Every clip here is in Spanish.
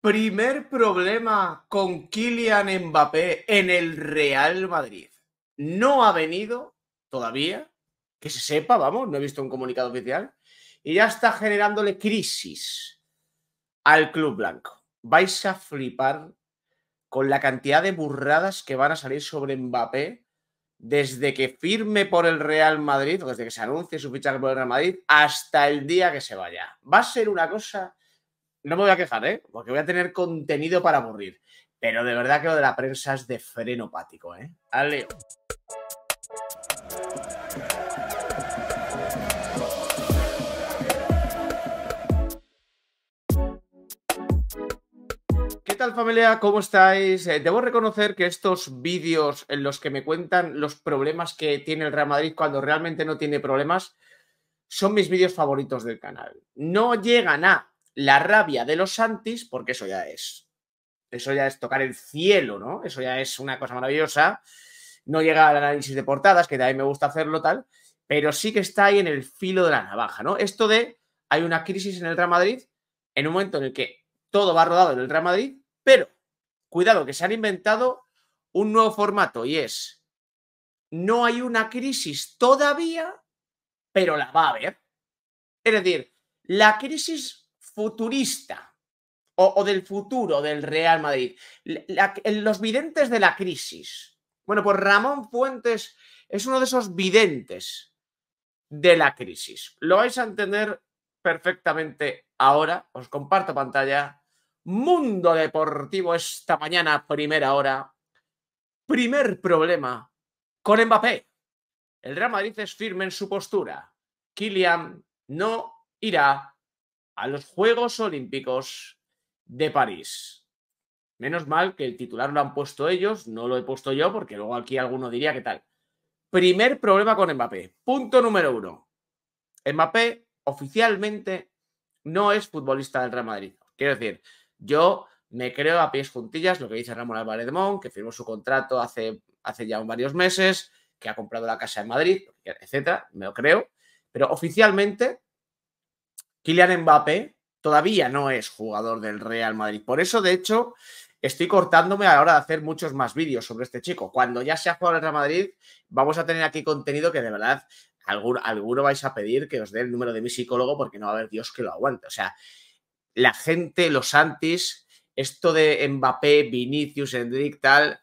Primer problema con Kylian Mbappé en el Real Madrid. No ha venido todavía, que se sepa, vamos, no he visto un comunicado oficial, y ya está generándole crisis al club blanco. Vais a flipar con la cantidad de burradas que van a salir sobre Mbappé desde que firme por el Real Madrid, o desde que se anuncie su fichaje por el Real Madrid, hasta el día que se vaya. Va a ser una cosa no me voy a quejar, ¿eh? Porque voy a tener contenido para aburrir. Pero de verdad que lo de la prensa es de frenopático, ¿eh? ¡Ale! ¿Qué tal familia? ¿Cómo estáis? Eh, debo reconocer que estos vídeos en los que me cuentan los problemas que tiene el Real Madrid cuando realmente no tiene problemas son mis vídeos favoritos del canal. No llegan a la rabia de los Santis, porque eso ya es, eso ya es tocar el cielo, ¿no? Eso ya es una cosa maravillosa. No llega al análisis de portadas, que ahí me gusta hacerlo tal, pero sí que está ahí en el filo de la navaja, ¿no? Esto de hay una crisis en el Real Madrid, en un momento en el que todo va rodado en el Real Madrid, pero cuidado que se han inventado un nuevo formato y es, no hay una crisis todavía, pero la va a haber. Es decir, la crisis futurista o, del futuro del Real Madrid, los videntes de la crisis. Bueno, pues Ramón Fuentes es uno de esos videntes de la crisis. Lo vais a entender perfectamente ahora. Os comparto pantalla. Mundo Deportivo esta mañana, primera hora. Primer problema con Mbappé. El Real Madrid es firme en su postura. Kylian no irá a los Juegos Olímpicos de París. Menos mal que el titular lo han puesto ellos, no lo he puesto yo, porque luego aquí alguno diría que tal. Primer problema con Mbappé. Punto número uno. Mbappé oficialmente no es futbolista del Real Madrid. Quiero decir, yo me creo a pies juntillas lo que dice Ramón Álvarez de que firmó su contrato hace, hace ya varios meses, que ha comprado la casa en Madrid, etcétera, me lo creo, pero oficialmente Kylian Mbappé todavía no es jugador del Real Madrid. Por eso, de hecho, estoy cortándome a la hora de hacer muchos más vídeos sobre este chico. Cuando ya sea jugador del Real Madrid, vamos a tener aquí contenido que de verdad alguno, alguno vais a pedir que os dé el número de mi psicólogo porque no va a haber Dios que lo aguante. O sea, la gente, los antis, esto de Mbappé, Vinicius, Hendrik, tal,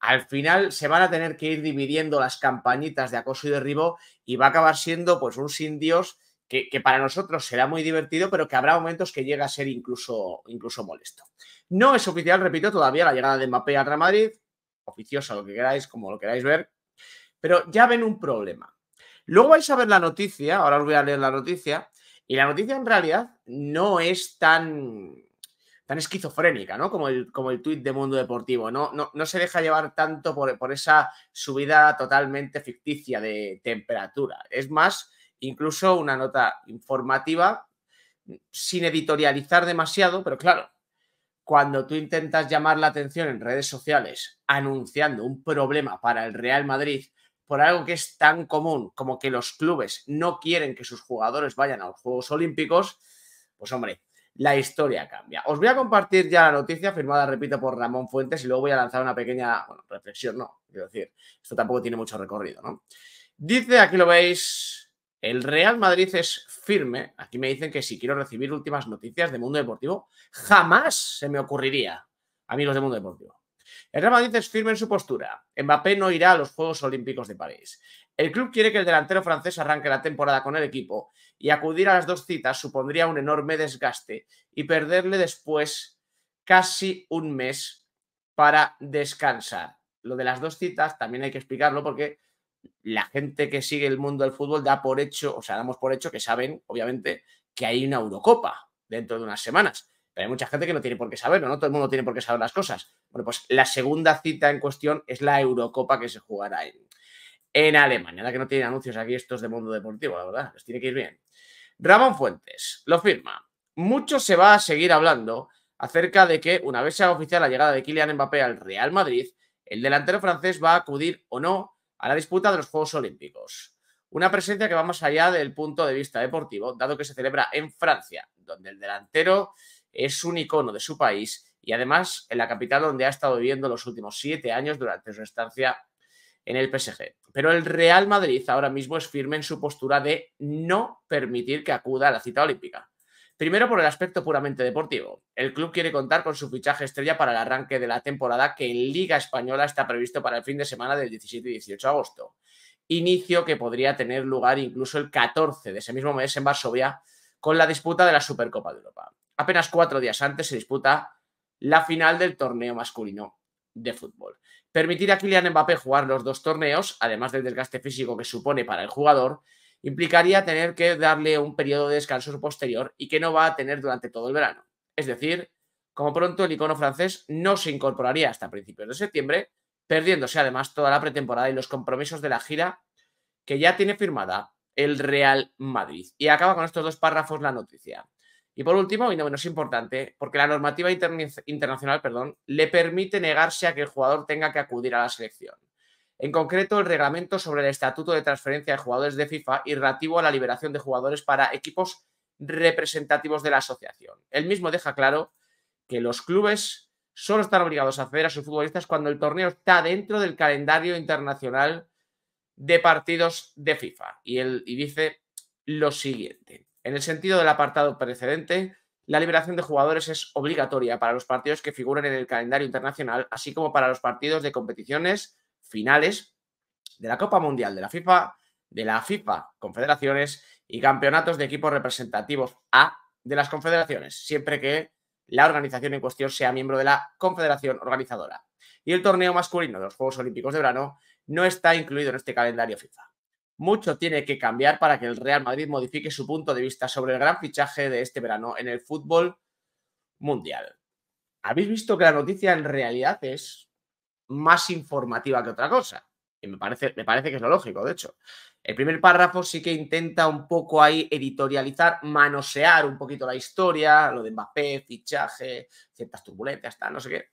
al final se van a tener que ir dividiendo las campañitas de acoso y derribo y va a acabar siendo pues un sin Dios que, para nosotros será muy divertido, pero que habrá momentos que llega a ser incluso, incluso molesto. No es oficial, repito, todavía la llegada de Mbappé a Real Madrid, oficiosa, lo que queráis, como lo queráis ver, pero ya ven un problema. Luego vais a ver la noticia, ahora os voy a leer la noticia, y la noticia en realidad no es tan, tan esquizofrénica, ¿no? Como el, como el tuit de Mundo Deportivo, no, no, se deja llevar tanto por, por esa subida totalmente ficticia de temperatura, es más incluso una nota informativa sin editorializar demasiado, pero claro, cuando tú intentas llamar la atención en redes sociales anunciando un problema para el Real Madrid por algo que es tan común como que los clubes no quieren que sus jugadores vayan a los Juegos Olímpicos, pues hombre, la historia cambia. Os voy a compartir ya la noticia firmada, repito, por Ramón Fuentes y luego voy a lanzar una pequeña reflexión, no, quiero decir, esto tampoco tiene mucho recorrido, ¿no? Dice, aquí lo veis, el Real Madrid es firme. Aquí me dicen que si quiero recibir últimas noticias de Mundo Deportivo, jamás se me ocurriría, amigos de Mundo Deportivo. El Real Madrid es firme en su postura. Mbappé no irá a los Juegos Olímpicos de París. El club quiere que el delantero francés arranque la temporada con el equipo y acudir a las dos citas supondría un enorme desgaste y perderle después casi un mes para descansar. Lo de las dos citas también hay que explicarlo porque la gente que sigue el mundo del fútbol da por hecho, o sea, damos por hecho que saben, obviamente, que hay una Eurocopa dentro de unas semanas. Pero hay mucha gente que no tiene por qué saberlo, ¿no? Todo el mundo tiene por qué saber las cosas. Bueno, pues la segunda cita en cuestión es la Eurocopa que se jugará en, Alemania. la que no tiene anuncios aquí estos de mundo deportivo, la verdad. Les tiene que ir bien. Ramón Fuentes lo firma. Mucho se va a seguir hablando acerca de que una vez sea oficial la llegada de Kylian Mbappé al Real Madrid, el delantero francés va a acudir o no a la disputa de los Juegos Olímpicos. Una presencia que va más allá del punto de vista deportivo, dado que se celebra en Francia, donde el delantero es un icono de su país y además en la capital donde ha estado viviendo los últimos siete años durante su estancia en el PSG. Pero el Real Madrid ahora mismo es firme en su postura de no permitir que acuda a la cita olímpica. Primero por el aspecto puramente deportivo. El club quiere contar con su fichaje estrella para el arranque de la temporada que en Liga Española está previsto para el fin de semana del 17 y 18 de agosto. Inicio que podría tener lugar incluso el 14 de ese mismo mes en Varsovia con la disputa de la Supercopa de Europa. Apenas cuatro días antes se disputa la final del torneo masculino de fútbol. Permitir a Kylian Mbappé jugar los dos torneos, además del desgaste físico que supone para el jugador, implicaría tener que darle un periodo de descanso posterior y que no va a tener durante todo el verano. Es decir, como pronto el icono francés no se incorporaría hasta principios de septiembre, perdiéndose además toda la pretemporada y los compromisos de la gira que ya tiene firmada el Real Madrid. Y acaba con estos dos párrafos la noticia. Y por último, y no menos importante, porque la normativa internacional perdón, le permite negarse a que el jugador tenga que acudir a la selección en concreto el reglamento sobre el estatuto de transferencia de jugadores de FIFA y relativo a la liberación de jugadores para equipos representativos de la asociación. El mismo deja claro que los clubes solo están obligados a acceder a sus futbolistas cuando el torneo está dentro del calendario internacional de partidos de FIFA. Y, él, y dice lo siguiente. En el sentido del apartado precedente, la liberación de jugadores es obligatoria para los partidos que figuren en el calendario internacional, así como para los partidos de competiciones finales de la Copa Mundial de la FIFA, de la FIFA Confederaciones y campeonatos de equipos representativos A de las confederaciones, siempre que la organización en cuestión sea miembro de la confederación organizadora. Y el torneo masculino de los Juegos Olímpicos de verano no está incluido en este calendario FIFA. Mucho tiene que cambiar para que el Real Madrid modifique su punto de vista sobre el gran fichaje de este verano en el fútbol mundial. ¿Habéis visto que la noticia en realidad es más informativa que otra cosa. Y me parece, me parece que es lo lógico, de hecho. El primer párrafo sí que intenta un poco ahí editorializar, manosear un poquito la historia, lo de Mbappé, fichaje, ciertas turbulencias, tal, no sé qué.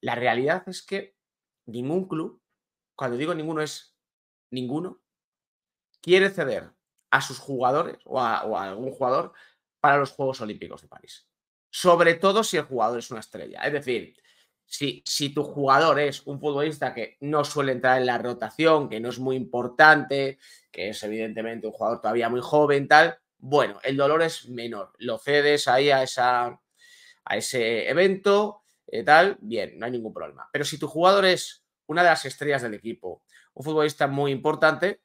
La realidad es que ningún club, cuando digo ninguno es ninguno, quiere ceder a sus jugadores o a algún jugador para los Juegos Olímpicos de París. Sobre todo si el jugador es una estrella. Es decir, si, tu jugador es un futbolista que no suele entrar en la rotación, que no es muy importante, que es evidentemente un jugador todavía muy joven, tal, bueno, el dolor es menor. Lo cedes ahí a, esa, a ese evento, eh, tal, bien, no hay ningún problema. Pero si tu jugador es una de las estrellas del equipo, un futbolista muy importante,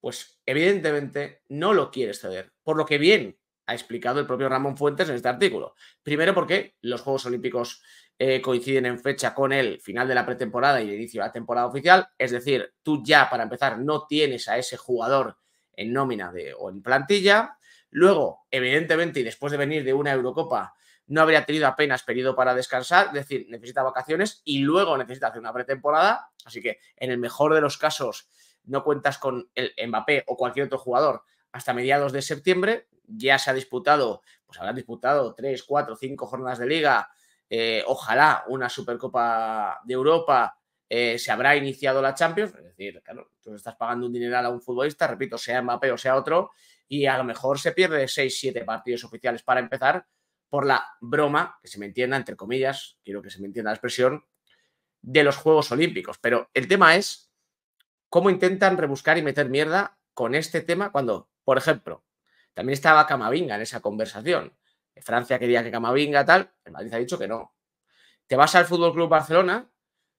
pues evidentemente no lo quieres ceder. Por lo que bien, ha explicado el propio Ramón Fuentes en este artículo. Primero porque los Juegos Olímpicos eh, coinciden en fecha con el final de la pretemporada y el inicio de la temporada oficial, es decir, tú ya para empezar no tienes a ese jugador en nómina o en plantilla. Luego, evidentemente, y después de venir de una Eurocopa, no habría tenido apenas periodo para descansar, es decir, necesita vacaciones y luego necesita hacer una pretemporada. Así que, en el mejor de los casos, no cuentas con el Mbappé o cualquier otro jugador hasta mediados de septiembre, ya se ha disputado, pues habrán disputado 3, 4, 5 jornadas de liga, eh, ojalá una Supercopa de Europa, eh, se habrá iniciado la Champions, es decir, claro, tú estás pagando un dineral a un futbolista, repito, sea Mbappé o sea otro, y a lo mejor se pierde 6, 7 partidos oficiales para empezar por la broma, que se me entienda, entre comillas, quiero que se me entienda la expresión, de los Juegos Olímpicos. Pero el tema es cómo intentan rebuscar y meter mierda con este tema cuando, por ejemplo, también estaba Camavinga en esa conversación. Francia quería que Camavinga tal, el Madrid ha dicho que no. Te vas al Fútbol Club Barcelona,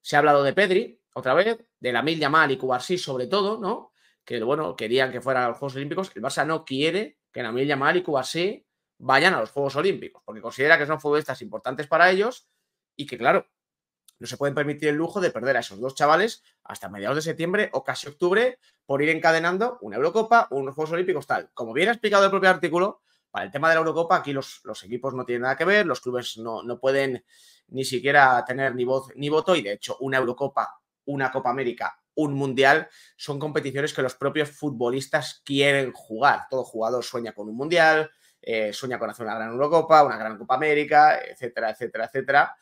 se ha hablado de Pedri, otra vez, de la Yamal y Cubarsí sobre todo, ¿no? Que bueno, querían que fueran a los Juegos Olímpicos. El Barça no quiere que la Yamal y Cubarsí vayan a los Juegos Olímpicos, porque considera que son futbolistas importantes para ellos y que, claro, no se pueden permitir el lujo de perder a esos dos chavales hasta mediados de septiembre o casi octubre por ir encadenando una Eurocopa, unos Juegos Olímpicos, tal. Como bien ha explicado el propio artículo, para el tema de la Eurocopa aquí los, los equipos no tienen nada que ver, los clubes no, pueden ni siquiera tener ni voz ni voto y de hecho una Eurocopa, una Copa América, un Mundial son competiciones que los propios futbolistas quieren jugar. Todo jugador sueña con un Mundial, eh, sueña con hacer una gran Eurocopa, una gran Copa América, etcétera, etcétera, etcétera.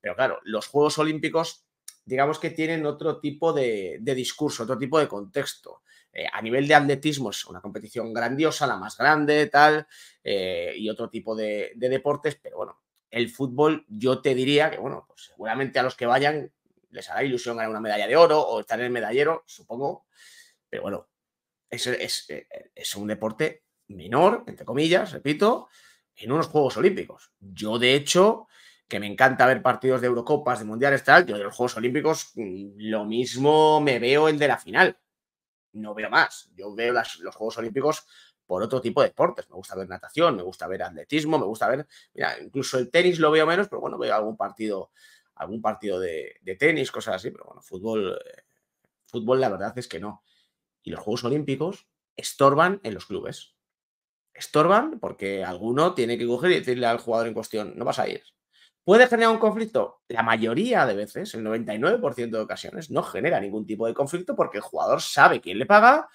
Pero claro, los Juegos Olímpicos, digamos que tienen otro tipo de, discurso, otro tipo de contexto. Eh, a nivel de atletismo es una competición grandiosa, la más grande, tal, eh, y otro tipo de, deportes, pero bueno, el fútbol yo te diría que, bueno, pues seguramente a los que vayan les hará ilusión ganar una medalla de oro o estar en el medallero, supongo, pero bueno, es, es, eh, es un deporte menor, entre comillas, repito, en unos Juegos Olímpicos. Yo, de hecho, que me encanta ver partidos de Eurocopas, de Mundiales, tal, yo de los Juegos Olímpicos mm, lo mismo me veo el de la final. No veo más. Yo veo los Juegos Olímpicos por otro tipo de deportes. Me gusta ver natación, me gusta ver atletismo, me gusta ver, mira, incluso el tenis lo veo menos, pero bueno, veo algún partido, algún partido de, tenis, cosas así, pero bueno, fútbol, eh, fútbol la verdad es que no. Y los Juegos Olímpicos estorban en los clubes. Estorban porque alguno tiene que coger y decirle al jugador en cuestión, no vas a ir, ¿Puede generar un conflicto? La mayoría de veces, el 99% de ocasiones, no genera ningún tipo de conflicto porque el jugador sabe quién le paga,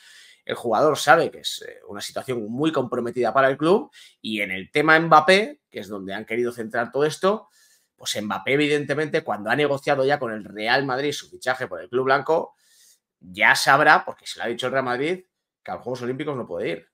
el jugador sabe que es eh, una situación muy comprometida para el club y en el tema Mbappé, que es donde han querido centrar todo esto, pues Mbappé evidentemente cuando ha negociado ya con el Real Madrid su fichaje por el club blanco, ya sabrá, porque se lo ha dicho el Real Madrid, que a los Juegos Olímpicos no puede ir.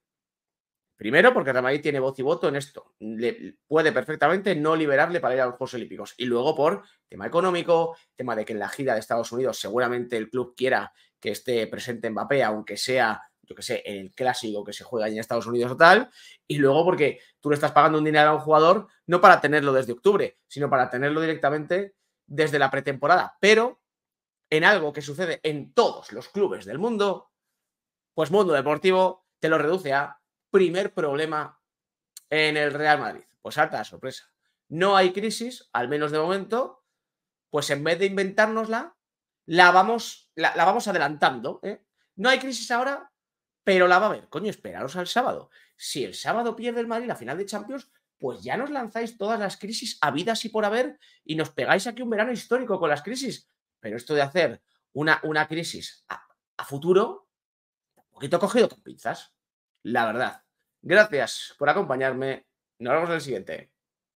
Primero, porque Ramadí tiene voz y voto en esto. Le, puede perfectamente no liberarle para ir a los Juegos Olímpicos. Y luego por tema económico, tema de que en la gira de Estados Unidos seguramente el club quiera que esté presente Mbappé, aunque sea, yo que sé, en el clásico que se juega en Estados Unidos o tal. Y luego porque tú le estás pagando un dinero a un jugador no para tenerlo desde octubre, sino para tenerlo directamente desde la pretemporada. Pero en algo que sucede en todos los clubes del mundo, pues Mundo Deportivo te lo reduce a primer problema en el Real Madrid. Pues harta sorpresa. No hay crisis, al menos de momento, pues en vez de inventárnosla, la vamos, la, vamos adelantando. ¿eh? No hay crisis ahora, pero la va a haber. Coño, esperaros al sábado. Si el sábado pierde el Madrid la final de Champions, pues ya nos lanzáis todas las crisis habidas y por haber y nos pegáis aquí un verano histórico con las crisis. Pero esto de hacer una, una crisis a, futuro, un poquito cogido con pinzas la verdad. Gracias por acompañarme. Nos vemos en el siguiente.